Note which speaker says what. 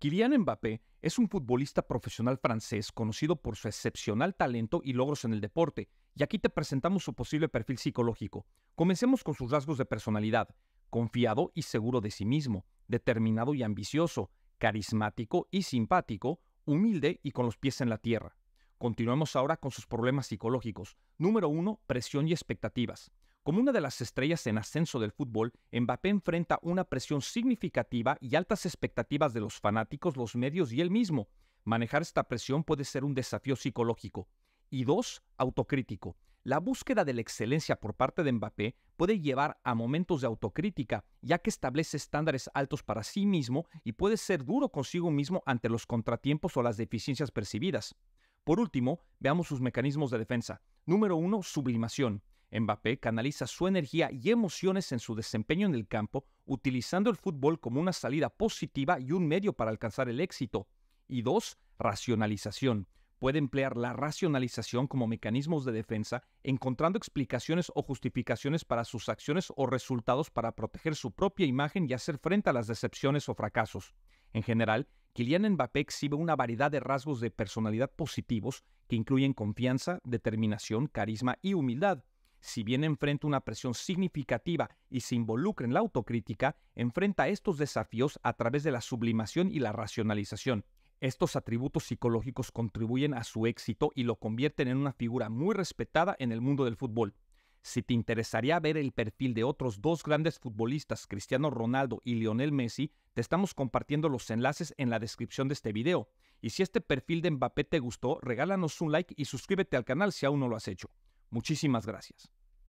Speaker 1: Kylian Mbappé es un futbolista profesional francés conocido por su excepcional talento y logros en el deporte, y aquí te presentamos su posible perfil psicológico. Comencemos con sus rasgos de personalidad, confiado y seguro de sí mismo, determinado y ambicioso, carismático y simpático, humilde y con los pies en la tierra. Continuemos ahora con sus problemas psicológicos. Número 1. Presión y expectativas. Como una de las estrellas en ascenso del fútbol, Mbappé enfrenta una presión significativa y altas expectativas de los fanáticos, los medios y él mismo. Manejar esta presión puede ser un desafío psicológico. Y 2. Autocrítico. La búsqueda de la excelencia por parte de Mbappé puede llevar a momentos de autocrítica, ya que establece estándares altos para sí mismo y puede ser duro consigo mismo ante los contratiempos o las deficiencias percibidas. Por último, veamos sus mecanismos de defensa. Número 1. Sublimación. Mbappé canaliza su energía y emociones en su desempeño en el campo, utilizando el fútbol como una salida positiva y un medio para alcanzar el éxito. Y 2. Racionalización. Puede emplear la racionalización como mecanismos de defensa, encontrando explicaciones o justificaciones para sus acciones o resultados para proteger su propia imagen y hacer frente a las decepciones o fracasos. En general, Kylian Mbappé exhibe una variedad de rasgos de personalidad positivos que incluyen confianza, determinación, carisma y humildad. Si bien enfrenta una presión significativa y se involucra en la autocrítica, enfrenta estos desafíos a través de la sublimación y la racionalización. Estos atributos psicológicos contribuyen a su éxito y lo convierten en una figura muy respetada en el mundo del fútbol. Si te interesaría ver el perfil de otros dos grandes futbolistas, Cristiano Ronaldo y Lionel Messi, te estamos compartiendo los enlaces en la descripción de este video. Y si este perfil de Mbappé te gustó, regálanos un like y suscríbete al canal si aún no lo has hecho. Muchísimas gracias.